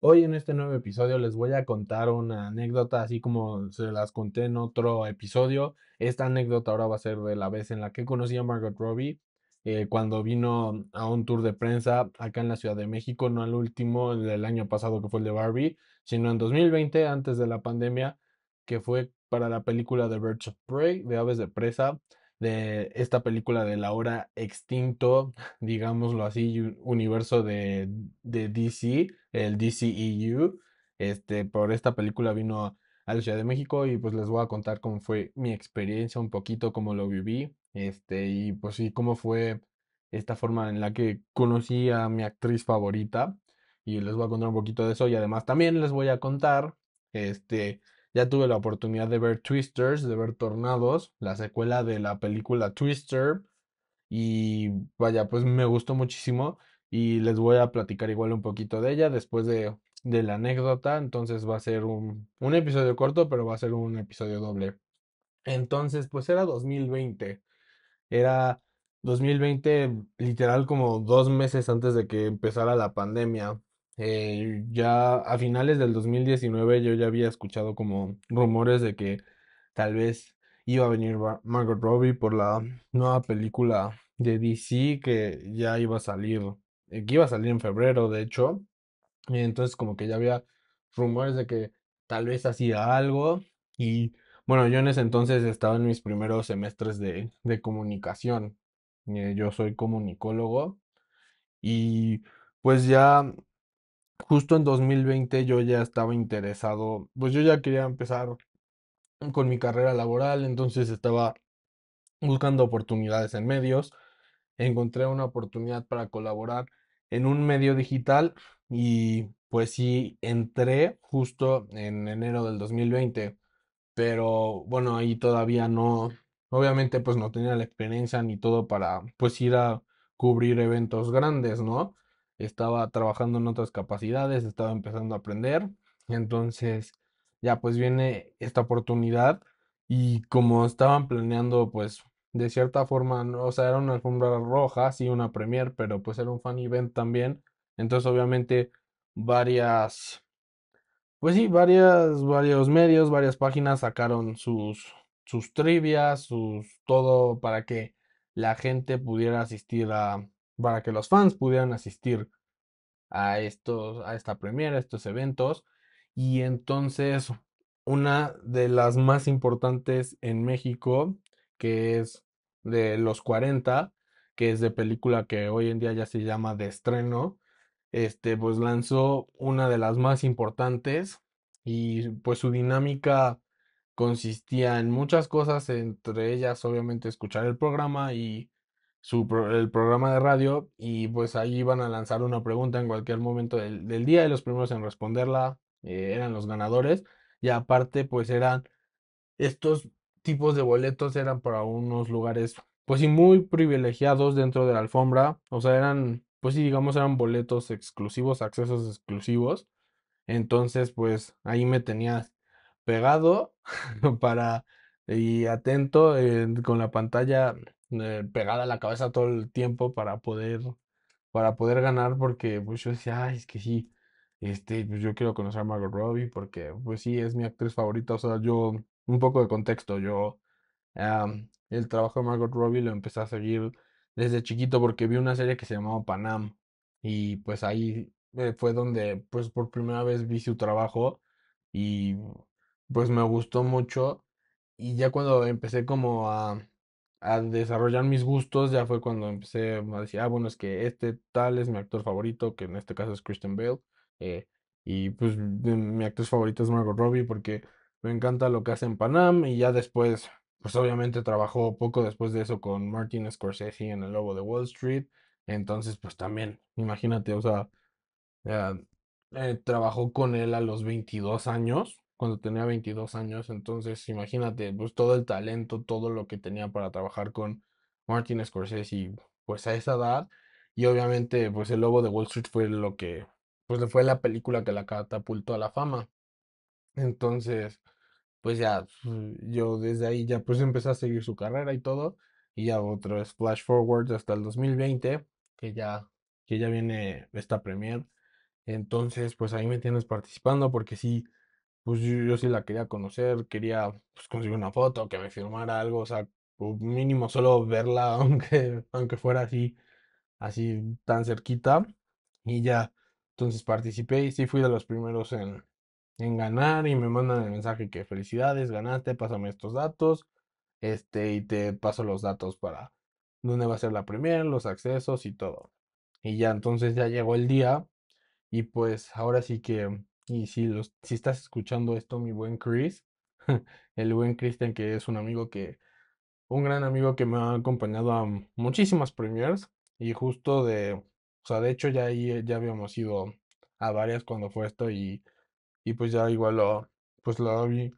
Hoy en este nuevo episodio les voy a contar una anécdota, así como se las conté en otro episodio. Esta anécdota ahora va a ser de la vez en la que conocí a Margot Robbie, eh, cuando vino a un tour de prensa acá en la Ciudad de México, no al último, del año pasado que fue el de Barbie, sino en 2020, antes de la pandemia, que fue para la película The Birds of Prey, de Aves de Presa de esta película de la hora extinto, digámoslo así, universo de, de DC, el DCEU. Este, por esta película vino a la Ciudad de México y pues les voy a contar cómo fue mi experiencia, un poquito cómo lo viví, este, y pues sí, cómo fue esta forma en la que conocí a mi actriz favorita y les voy a contar un poquito de eso y además también les voy a contar, este, ya tuve la oportunidad de ver Twisters, de ver Tornados, la secuela de la película Twister. Y vaya, pues me gustó muchísimo y les voy a platicar igual un poquito de ella después de, de la anécdota. Entonces va a ser un, un, episodio corto, pero va a ser un episodio doble. Entonces, pues era 2020. Era 2020 literal como dos meses antes de que empezara la pandemia. Eh, ya a finales del 2019 yo ya había escuchado como rumores de que tal vez iba a venir Margot Robbie por la nueva película de DC que ya iba a salir, eh, que iba a salir en febrero de hecho. Y entonces como que ya había rumores de que tal vez hacía algo y bueno, yo en ese entonces estaba en mis primeros semestres de, de comunicación. Eh, yo soy comunicólogo y pues ya justo en 2020 yo ya estaba interesado, pues yo ya quería empezar con mi carrera laboral, entonces estaba buscando oportunidades en medios, encontré una oportunidad para colaborar en un medio digital y pues sí, entré justo en enero del 2020, pero bueno, ahí todavía no, obviamente pues no tenía la experiencia ni todo para pues ir a cubrir eventos grandes, ¿no? estaba trabajando en otras capacidades, estaba empezando a aprender. Entonces, ya pues viene esta oportunidad y como estaban planeando, pues de cierta forma, ¿no? o sea, era una alfombra roja, sí, una premier, pero pues era un fan event también. Entonces, obviamente, varias, pues sí, varias, varios medios, varias páginas sacaron sus, sus trivias, sus, todo para que la gente pudiera asistir a, para que los fans pudieran asistir a, estos, a esta premiere, a estos eventos. Y entonces, una de las más importantes en México, que es de los 40, que es de película que hoy en día ya se llama de estreno, este, pues lanzó una de las más importantes y pues su dinámica consistía en muchas cosas, entre ellas obviamente escuchar el programa y el programa de radio y pues ahí iban a lanzar una pregunta en cualquier momento del, día y los primeros en responderla eh, eran los ganadores y aparte pues eran estos tipos de boletos eran para unos lugares pues sí muy privilegiados dentro de la alfombra o sea eran pues sí digamos eran boletos exclusivos accesos exclusivos entonces pues ahí me tenías pegado para y atento eh, con la pantalla eh, pegada a la cabeza todo el tiempo para poder, para poder ganar, porque pues yo decía, es que sí, este, pues yo quiero conocer a Margot Robbie, porque pues sí, es mi actriz favorita, o sea, yo, un poco de contexto, yo, el trabajo de Margot Robbie lo empecé a seguir desde chiquito porque vi una serie que se llamaba Panam y pues ahí eh, fue donde pues por primera vez vi su trabajo y pues me gustó mucho y ya cuando empecé como a a desarrollar mis gustos ya fue cuando empecé a decir, ah, bueno, es que este tal es mi actor favorito, que en este caso es Christian Bale. Eh, y pues mi actor favorito es Margot Robbie porque me encanta lo que hace en Panam y ya después, pues obviamente trabajó poco después de eso con Martin Scorsese en El Lobo de Wall Street. Entonces, pues también, imagínate, o sea, eh, trabajó con él a los 22 años cuando tenía 22 años. Entonces, imagínate, pues todo el talento, todo lo que tenía para trabajar con Martin Scorsese, y, pues a esa edad. Y obviamente, pues El Lobo de Wall Street fue lo que, pues fue la película que la catapultó a la fama. Entonces, pues ya, mm, yo desde ahí ya pues empecé a seguir su carrera y todo. Y ya otro es flash forward hasta el 2020, que ya, que ya viene esta premier. Entonces, pues ahí me tienes participando porque sí, pues yo, sí la quería conocer, quería pues, conseguir una foto, que me firmara algo, o sea, pues, mínimo solo verla, aunque, aunque fuera así, así tan cerquita. Y ya, entonces participé y sí fui de los primeros en, ganar y me mandan el mensaje que felicidades, ganaste, pásame estos datos, este, y te paso los datos para dónde va a ser la primera, los accesos y todo. Y ya entonces ya llegó el día y pues ahora sí que y si, los, si estás escuchando esto, mi buen Chris, el buen Christian, que es un amigo que, un gran amigo que me ha acompañado a muchísimas premiers y justo de, o sea, de hecho ya ahí ya habíamos ido a varias cuando fue esto y, y pues ya igual lo, pues lo, había,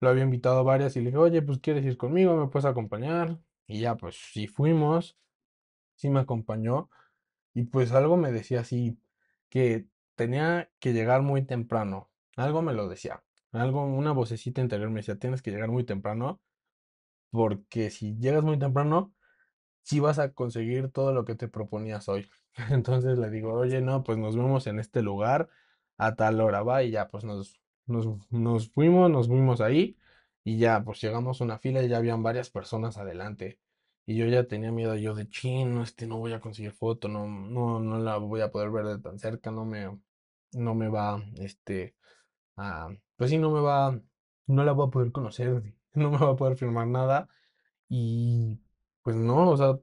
lo había invitado a varias y le dije, oye, pues quieres ir conmigo, me puedes acompañar. Y ya, pues sí fuimos, sí me acompañó y pues algo me decía así, que tenía que llegar muy temprano. Algo me lo decía. Algo, una vocecita interior me decía, tienes que llegar muy temprano. Porque si llegas muy temprano, Si vas a conseguir todo lo que te proponías hoy. Entonces le digo, oye, no, pues nos vemos en este lugar a tal hora, va, y ya, pues nos, nos, fuimos, nos fuimos ahí, y ya, pues llegamos a una fila y ya habían varias personas adelante. Y yo ya tenía miedo, yo de chino este no voy a conseguir foto, no, no, no la voy a poder ver de tan cerca, no me, no me va, este, pues sí, no me va, no la voy a poder conocer, no me va a poder firmar nada. Y pues no, o sea,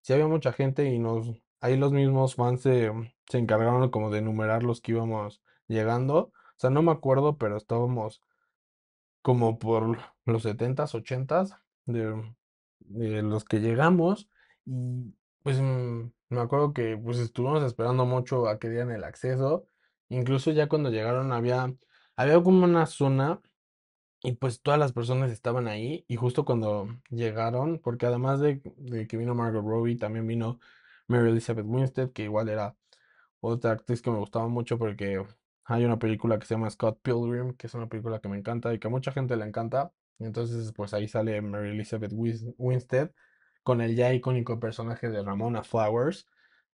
si había mucha gente y nos, ahí los mismos fans se, se encargaron como de enumerar los que íbamos llegando. O sea, no me acuerdo, pero estábamos como por los 70s, de, de los que llegamos. Y pues mm, me acuerdo que pues estuvimos esperando mucho a que dieran el acceso Incluso ya cuando llegaron había, había como una zona y pues todas las personas estaban ahí y justo cuando llegaron, porque además de, que vino Margot Robbie, también vino Mary Elizabeth Winstead, que igual era otra actriz que me gustaba mucho porque hay una película que se llama Scott Pilgrim, que es una película que me encanta y que a mucha gente le encanta. Entonces, pues ahí sale Mary Elizabeth Winstead con el ya icónico personaje de Ramona Flowers.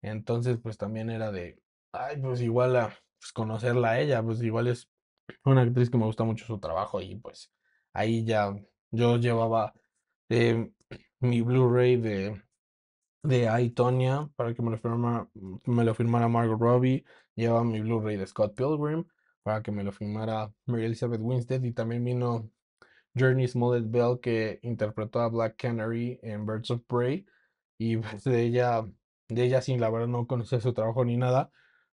Entonces, pues también era de, ay, pues igual a pues, conocerla a ella, pues igual es una actriz que me gusta mucho su trabajo y pues ahí ya yo llevaba em, mi Blu-ray de de Tonya para que me lo firmara, me lo firmara Margot Robbie, llevaba mi Blu-ray de Scott Pilgrim para que me lo firmara Mary Elizabeth Winstead y también vino Journey Smollett Bell que interpretó a Black Canary en Birds of Prey y pues de ella de ella sin la verdad no conocía su trabajo ni nada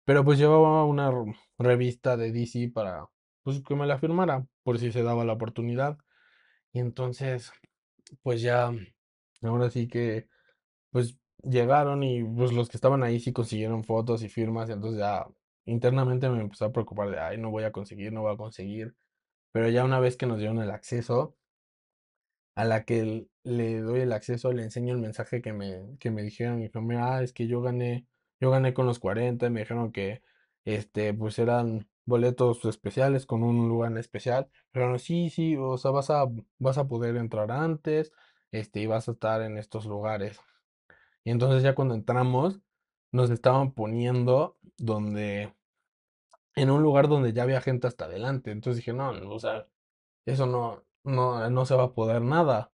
pero pues llevaba una revista de DC para pues, que me la firmara, por si se daba la oportunidad. Y entonces, pues ya, ahora sí que, pues llegaron y pues los que estaban ahí sí consiguieron fotos y firmas. Y entonces ya internamente me empezó a preocupar de, ay, no voy a conseguir, no va a conseguir. Pero ya una vez que nos dieron el acceso, a la que le doy el acceso, le enseño el mensaje que me, que me dijeron. Y me ah, es que yo gané yo gané con los 40, y me dijeron que este, pues eran boletos especiales con un lugar especial. Pero sí, sí, o sea, vas a, vas a poder entrar antes, este, y vas a estar en estos lugares. Y entonces ya cuando entramos, nos estaban poniendo donde, en un lugar donde ya había gente hasta adelante. Entonces dije, no, o sea, eso no, no, no se va a poder nada.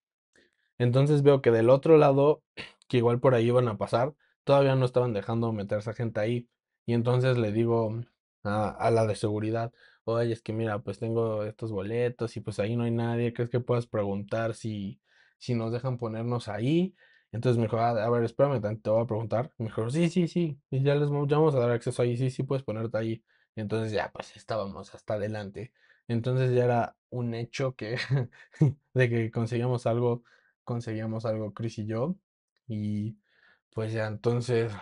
Entonces veo que del otro lado, que igual por ahí iban a pasar, todavía no estaban dejando meter esa gente ahí. Y entonces le digo a, la de seguridad, oye, es que mira, pues tengo estos boletos y pues ahí no hay nadie, ¿crees que puedas preguntar si, si nos dejan ponernos ahí? Entonces me dijo, ah, a, ver, espérame, te voy a preguntar. Me dijo, sí, sí, sí, y ya les vamos a dar acceso ahí, sí, sí, puedes ponerte ahí. Entonces ya, pues estábamos hasta adelante. Entonces ya era un hecho que de que conseguíamos algo, conseguíamos algo Chris y yo. Y pues ya entonces,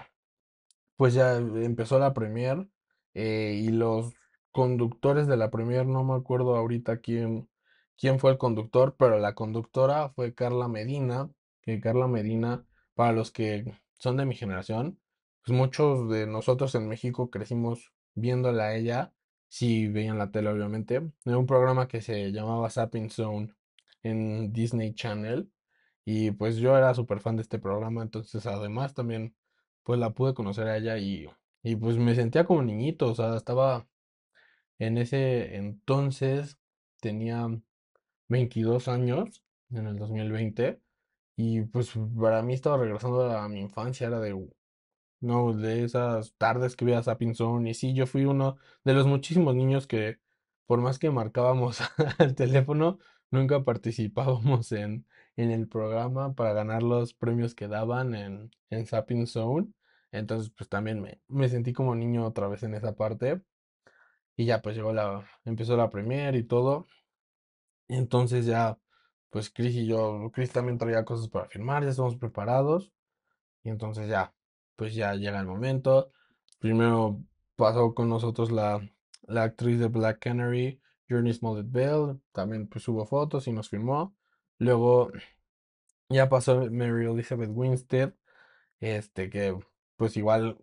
pues ya empezó la premier eh, y los conductores de la premier, no me acuerdo ahorita quién, quién fue el conductor, pero la conductora fue Carla Medina, que Carla Medina, para los que son de mi generación, pues muchos de nosotros en México crecimos viéndola a ella, si veían la tele obviamente, en un programa que se llamaba Sapping Zone en Disney Channel, y pues yo era súper fan de este programa, entonces además también pues la pude conocer a ella y, y pues me sentía como niñito, o sea, estaba en ese entonces, tenía 22 años en el 2020 y pues para mí estaba regresando a mi infancia, era de, no, de esas tardes que veía a Zone y sí, yo fui uno de los muchísimos niños que por más que marcábamos al teléfono, nunca participábamos en en el programa para ganar los premios que daban en, en Zapping Zone. Entonces, pues también me, me sentí como niño otra vez en esa parte. Y ya pues llegó la, empezó la premier y todo. Entonces ya, pues Chris y yo, Chris también traía cosas para firmar, ya estamos preparados. Y entonces ya, pues ya llega el momento. Primero pasó con nosotros la, la actriz de Black Canary, Journey Smollett Bell. También pues hubo fotos y nos firmó. Luego ya pasó Mary Elizabeth Winstead, este que pues igual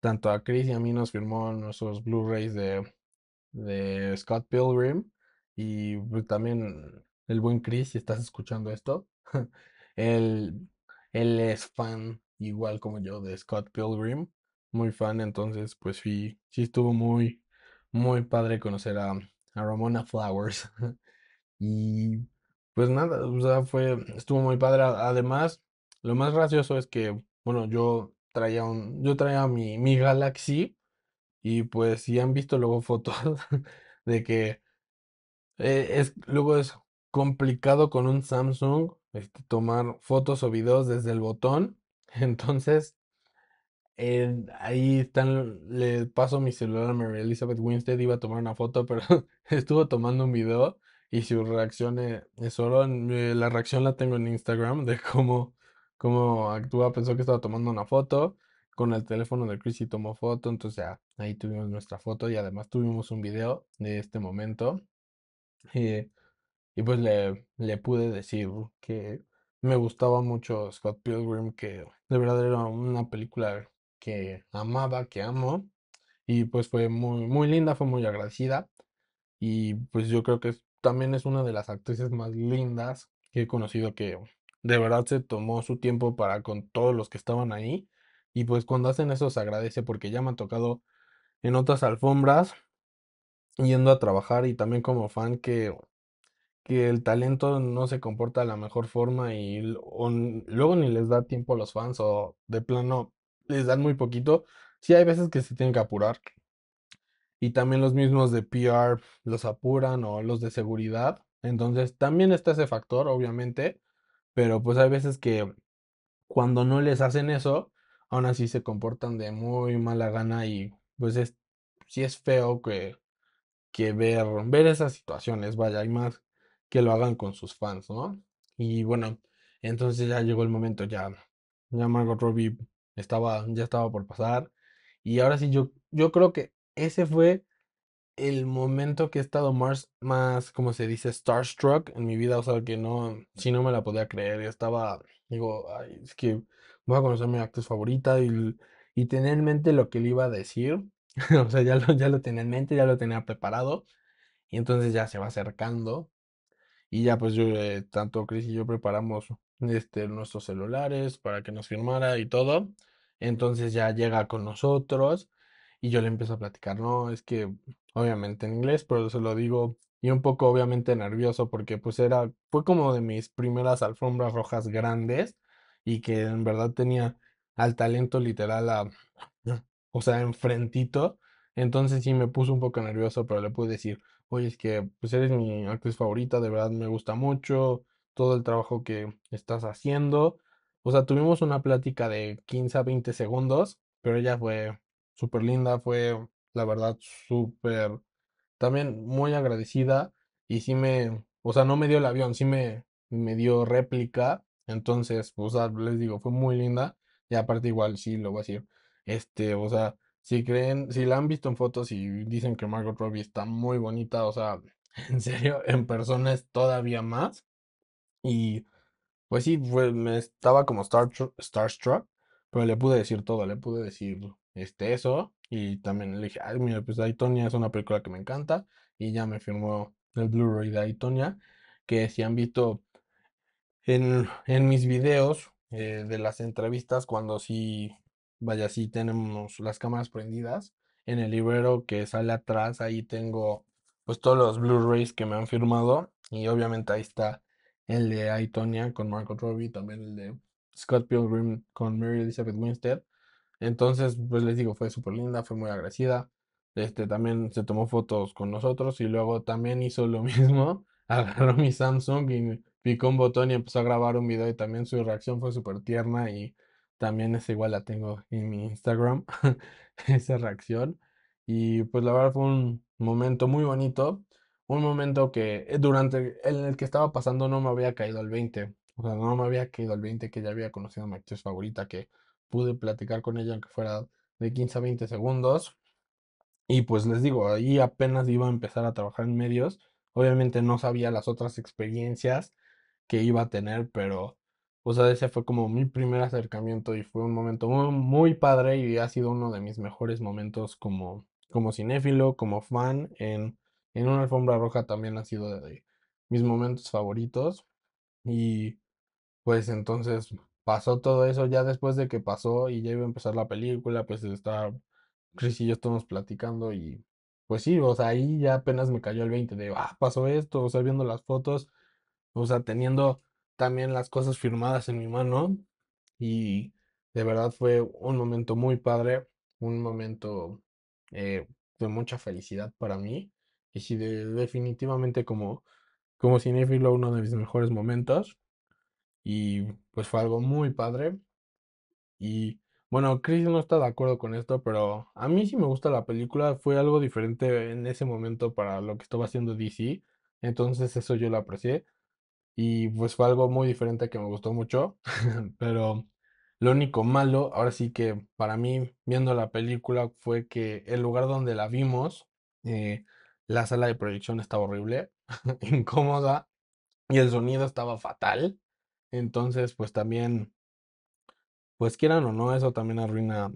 tanto a Chris y a mí nos firmó nuestros Blu-rays de, de Scott Pilgrim y pues, también el buen Chris, si estás escuchando esto, él, él es fan igual como yo de Scott Pilgrim, muy fan, entonces pues sí, sí estuvo muy, muy padre conocer a, a Ramona Flowers. y pues nada, o fue, estuvo muy padre. Además, lo más gracioso es que, bueno, yo traía un, yo traía mi, mi Galaxy y pues si han visto luego fotos de que eh, es, luego es complicado con un Samsung este, tomar fotos o videos desde el botón. Entonces, ahí están, le paso mi celular a Mary Elizabeth Winstead, iba a tomar una foto, pero estuvo tomando un video y su reacción eh, es solo eh, la reacción la tengo en Instagram de cómo, cómo actúa. Pensó que estaba tomando una foto con el teléfono de Chris y tomó foto. Entonces ahí tuvimos nuestra foto y además tuvimos un video de este momento. Eh, y, pues le, pude decir que me gustaba mucho Scott Pilgrim, que de verdad era una película que amaba, que amo. Y pues fue muy, muy linda, fue muy agradecida. Y pues yo creo que es también es una de las actrices más lindas que he conocido que de verdad se tomó su tiempo para con todos los que estaban ahí. Y pues cuando hacen eso se agradece porque ya me han tocado en otras alfombras yendo a trabajar y también como fan que, que el talento no se comporta de la mejor forma y luego ni les da tiempo a los fans o de plano les dan muy poquito. Sí hay veces que se tienen que apurar, y también los mismos de PR los apuran o los de seguridad. Entonces también está ese factor, obviamente, pero pues hay veces que cuando no les hacen eso, aún así se comportan de muy mala gana y pues es, sí es feo que, que ver, ver esas situaciones, vaya, hay más que lo hagan con sus fans, ¿no? Y bueno, entonces ya llegó el momento, ya, ya Margot Robbie estaba, ya estaba por pasar. Y ahora sí, yo, yo creo que ese fue el momento que he estado más, más, como se dice, starstruck en mi vida. O sea, que no, si no me la podía creer. estaba, digo, es que voy a conocer mi actriz favorita y, y tener en mente lo que le iba a decir. o sea, ya lo, ya lo tenía en mente, ya lo tenía preparado. Y entonces ya se va acercando. Y ya pues yo, eh, tanto Chris y yo preparamos este, nuestros celulares para que nos firmara y todo. Entonces ya llega con nosotros y yo le empiezo a platicar, no, es que obviamente en inglés, pero se lo digo y un poco obviamente nervioso porque pues era, fue como de mis primeras alfombras rojas grandes y que en verdad tenía al talento literal a, o sea, enfrentito. Entonces sí me puso un poco nervioso, pero le pude decir, oye, es que pues eres mi actriz favorita, de verdad me gusta mucho todo el trabajo que estás haciendo. O sea, tuvimos una plática de 15 a 20 segundos, pero ella fue súper linda, fue la verdad súper, también muy agradecida y sí me, o sea, no me dio el avión, sí me, me dio réplica, entonces, o sea, les digo, fue muy linda y aparte igual, sí, lo voy a decir, este, o sea, si creen, si la han visto en fotos y dicen que Margot Robbie está muy bonita, o sea, en serio, en persona es todavía más y... Pues sí, me estaba como star, starstruck, pero le pude decir todo, le pude decirlo este, eso. Y también le dije, ay, mira, pues Daytonia es una película que me encanta. Y ya me firmó el Blu-ray de Daytonia, que si han visto en, en mis videos eh, de las entrevistas, cuando sí, vaya, sí tenemos las cámaras prendidas, en el librero que sale atrás, ahí tengo pues todos los Blu-rays que me han firmado. Y obviamente ahí está el de Aitonia con Marco Robbie, también el de Scott Pilgrim con Mary Elizabeth Winstead. Entonces, pues les digo, fue súper linda, fue muy agradecida. Este, también se tomó fotos con nosotros y luego también hizo lo mismo. Agarró mi Samsung y picó un botón y empezó a grabar un video y también su reacción fue súper tierna y también es igual la tengo en mi Instagram, esa reacción. Y pues la verdad fue un momento muy bonito, un momento que eh, durante el, el que estaba pasando no me había caído al 20, o sea, no me había caído al 20 que ya había conocido a mi actriz favorita, que pude platicar con ella, aunque fuera de 15 a 20 segundos. Y pues les digo, ahí apenas iba a empezar a trabajar en medios. Obviamente no sabía las otras experiencias que iba a tener, pero, o sea, ese fue como mi primer acercamiento y fue un momento muy, padre y ha sido uno de mis mejores momentos como, como cinéfilo, como fan. En, en una alfombra roja también ha sido de mis momentos favoritos. Y pues entonces pasó todo eso, ya después de que pasó y ya iba a empezar la película, pues está Chris y yo estamos platicando y pues sí, o sea, ahí ya apenas me cayó el 20 de, ah, pasó esto, o sea, viendo las fotos, o sea, teniendo también las cosas firmadas en mi mano y de verdad fue un momento muy padre, un momento eh, de mucha felicidad para mí y sí, de, definitivamente como, como uno de mis mejores momentos y pues fue algo muy padre. Y bueno, Chris no está de acuerdo con esto, pero a mí sí me gusta la película. Fue algo diferente en ese momento para lo que estaba haciendo DC. Entonces eso yo lo aprecié. Y pues fue algo muy diferente que me gustó mucho. pero lo único malo, ahora sí que para mí viendo la película fue que el lugar donde la vimos, eh, la sala de proyección estaba horrible, incómoda y el sonido estaba fatal. Entonces, pues también, pues quieran o no, eso también arruina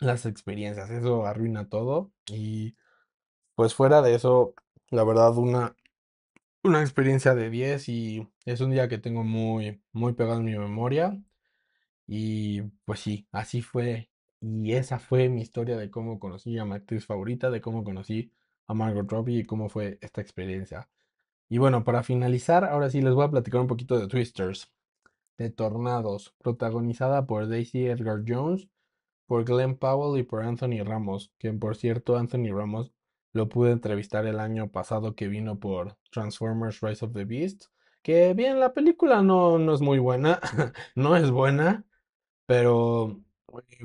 las experiencias, eso arruina todo. Y pues fuera de eso, la verdad, una, una experiencia de 10 y es un día que tengo muy, muy pegado en mi memoria. Y pues sí, así fue. Y esa fue mi historia de cómo conocí a mi actriz favorita, de cómo conocí a Margot Robbie y cómo fue esta experiencia. Y bueno, para finalizar, ahora sí les voy a platicar un poquito de Twisters, de Tornados, protagonizada por Daisy Edgar Jones, por Glenn Powell y por Anthony Ramos, quien por cierto Anthony Ramos lo pude entrevistar el año pasado que vino por Transformers Rise of the Beast, que bien, la película no, no es muy buena, no es buena, pero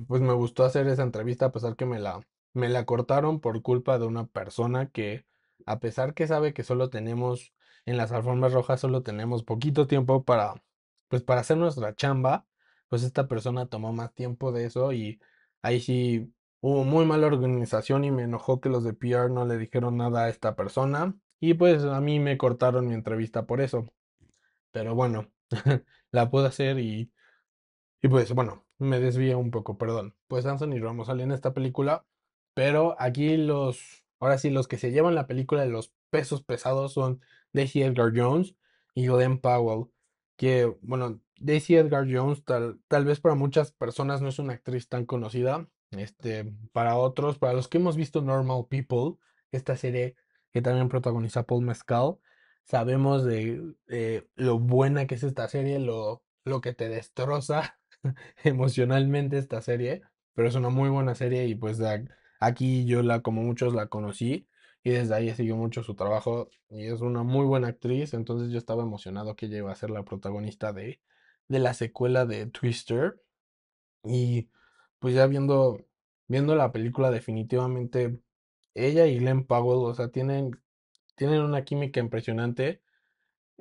pues me gustó hacer esa entrevista a pesar que me la, me la cortaron por culpa de una persona que a pesar que sabe que solo tenemos, en las alfombras rojas solo tenemos poquito tiempo para, pues para hacer nuestra chamba, pues esta persona tomó más tiempo de eso y ahí sí hubo muy mala organización y me enojó que los de PR no le dijeron nada a esta persona y pues a mí me cortaron mi entrevista por eso. Pero bueno, la puedo hacer y, y pues bueno, me desvía un poco, perdón. Pues Anthony Ramos salen en esta película, pero aquí los Ahora sí, los que se llevan la película de los pesos pesados son Daisy Edgar Jones y Glenn Powell. Que, bueno, Daisy Edgar Jones tal, vez para muchas personas no es una actriz tan conocida. Este, para otros, para los que hemos visto Normal People, esta serie que también protagoniza Paul Mescal, sabemos de, eh, lo buena que es esta serie, lo, lo que te destroza emocionalmente esta serie, pero es una muy buena serie y pues Aquí yo la, como muchos, la conocí y desde ahí siguió mucho su trabajo y es una muy buena actriz, entonces yo estaba emocionado que ella iba a ser la protagonista de, de la secuela de Twister. Y pues ya viendo, viendo la película definitivamente ella y Glenn Powell, o sea, tienen, tienen una química impresionante.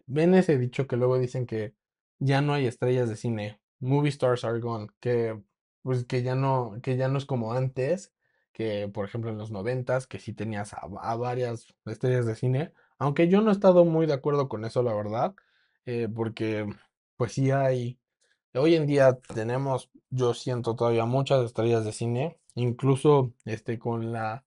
Ven ese dicho que luego dicen que ya no hay estrellas de cine, movie stars are gone, que pues que ya no, que ya no es como antes, que por ejemplo en los noventas, que sí tenías a, varias estrellas de cine, aunque yo no he estado muy de acuerdo con eso, la verdad, eh, porque pues sí hay, hoy en día tenemos, yo siento todavía muchas estrellas de cine, incluso este con la,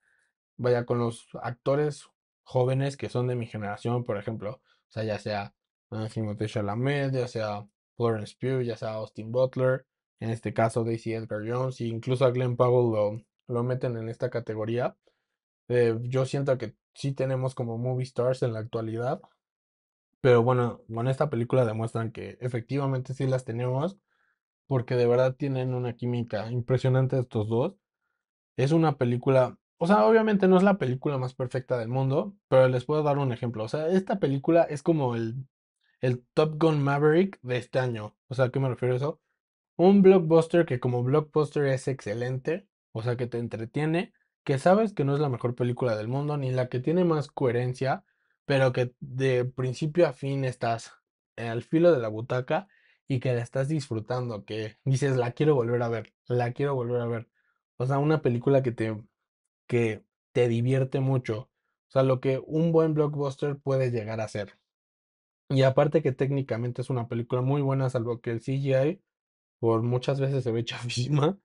vaya, con los actores jóvenes que son de mi generación, por ejemplo, o sea, ya sea ah, Timothée Chalamet, ya sea Florence Pugh, ya sea Austin Butler, en este caso Daisy Edgar Jones, e incluso a Glenn Powell lo, lo meten en esta categoría. Eh, yo siento que sí tenemos como movie stars en la actualidad. Pero bueno, con esta película demuestran que efectivamente sí las tenemos. Porque de verdad tienen una química impresionante estos dos. Es una película. O sea, obviamente no es la película más perfecta del mundo. Pero les puedo dar un ejemplo. O sea, esta película es como el, el Top Gun Maverick de este año. O sea, ¿a qué me refiero eso? Un blockbuster que como blockbuster es excelente o sea, que te entretiene, que sabes que no es la mejor película del mundo, ni la que tiene más coherencia, pero que de principio a fin estás eh, al filo de la butaca y que la estás disfrutando, que dices, la quiero volver a ver, la quiero volver a ver. O sea, una película que te, que te divierte mucho. O sea, lo que un buen blockbuster puede llegar a ser. Y aparte que técnicamente es una película muy buena, salvo que el CGI por muchas veces se ve chafísima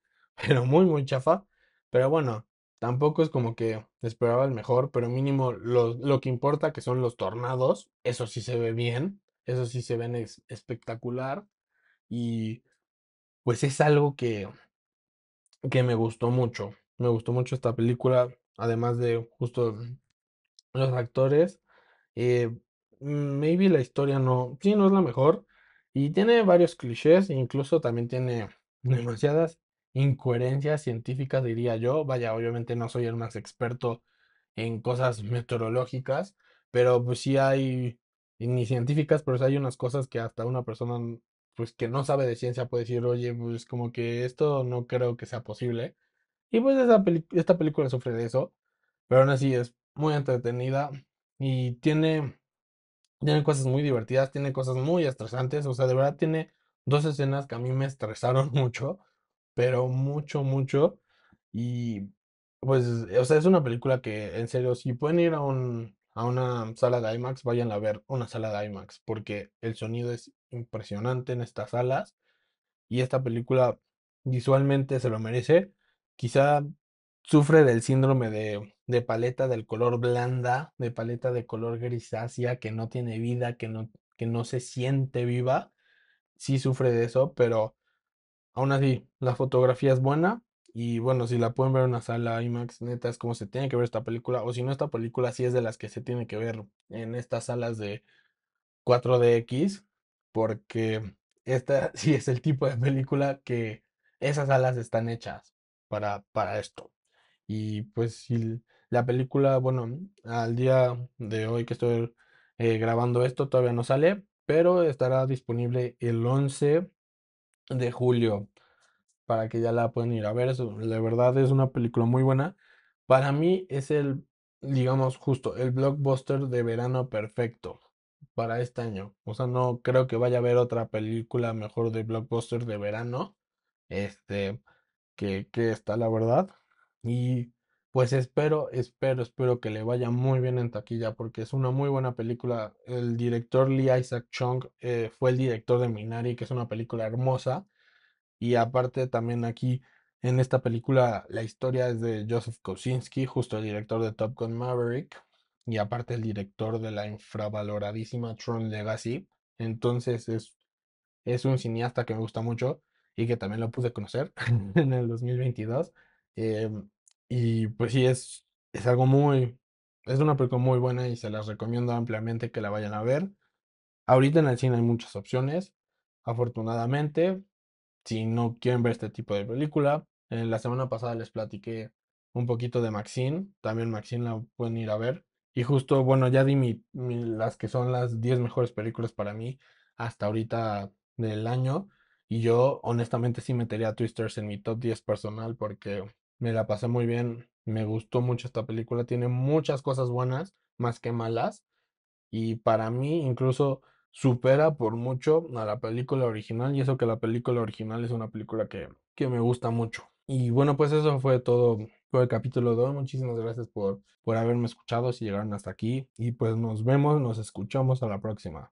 pero muy, muy chafa. Pero bueno, tampoco es como que esperaba el mejor, pero mínimo lo, que importa, que son los tornados, eso sí se ve bien, eso sí se ve espectacular. Y pues es algo que, que me gustó mucho. Me gustó mucho esta película, además de justo los actores. Eh, maybe la historia no, sí, no es la mejor. Y tiene varios clichés, incluso también tiene demasiadas incoherencias científicas, diría yo. Vaya, obviamente no soy el más experto en cosas meteorológicas, pero pues sí hay, ni científicas, pero sí hay unas cosas que hasta una persona mm, pues que no sabe de ciencia puede decir, oye, pues como que esto no creo que sea posible. Y pues esa esta película sufre de eso, pero aún así es muy entretenida y tiene, tiene cosas muy divertidas, tiene cosas muy estresantes, o sea, de verdad tiene dos escenas que a mí me estresaron mucho pero mucho, mucho. Y pues, e, o sea, es una película que en serio, si pueden ir a, un, a una sala de IMAX, vayan a ver una sala de IMAX, porque el sonido es impresionante en estas salas y esta película visualmente se lo merece. Quizá sufre del síndrome de, de paleta del color blanda, de paleta de color grisácea, que no tiene vida, que no, que no se siente viva. Sí sufre de eso, pero Aún así, la fotografía es buena. Y bueno, si la pueden ver en una sala IMAX, neta, es como se tiene que ver esta película. O si no, esta película sí es de las que se tiene que ver en estas salas de 4DX. Porque esta sí es el tipo de película que esas salas están hechas para, para esto. Y pues si la película, bueno, al día de hoy que estoy eh, grabando esto, todavía no sale. Pero estará disponible el 11 de julio para que ya la puedan ir a ver. Eso, la verdad es una película muy buena. Para mí es el, digamos, justo el blockbuster de verano perfecto para este año. O sea, no creo que vaya a haber otra película mejor de blockbuster de verano. Este, que, que está la verdad. Y pues espero, espero, espero que le vaya muy bien en taquilla porque es una muy buena película. El director Lee Isaac Chung eh, fue el director de Minari, que es una película hermosa. Y aparte también aquí en esta película la historia es de Joseph Kosinski, justo el director de Top Gun Maverick. Y aparte el director de la infravaloradísima Tron Legacy. Entonces es, es un cineasta que me gusta mucho y que también lo pude conocer en el 2022. Y pues sí, es, es algo muy, es una película muy buena y se las recomiendo ampliamente que la vayan a ver. Ahorita en el cine hay muchas opciones, afortunadamente. Si no quieren ver este tipo de película, en eh, la semana pasada les platiqué un poquito de Maxine, también Maxine la pueden ir a ver. Y justo, bueno, ya di mi, las que son las 10 mejores películas para mí hasta ahorita del año. Y yo honestamente sí metería Twisters en mi top 10 personal porque me la pasé muy bien, me gustó mucho esta película, tiene muchas cosas buenas más que malas y para mí incluso supera por mucho a la película original y eso que la película original es una película que, me gusta mucho. Y bueno, pues eso fue todo por el capítulo 2. Muchísimas gracias por, por haberme escuchado si llegaron hasta aquí y pues nos vemos, nos escuchamos a la próxima.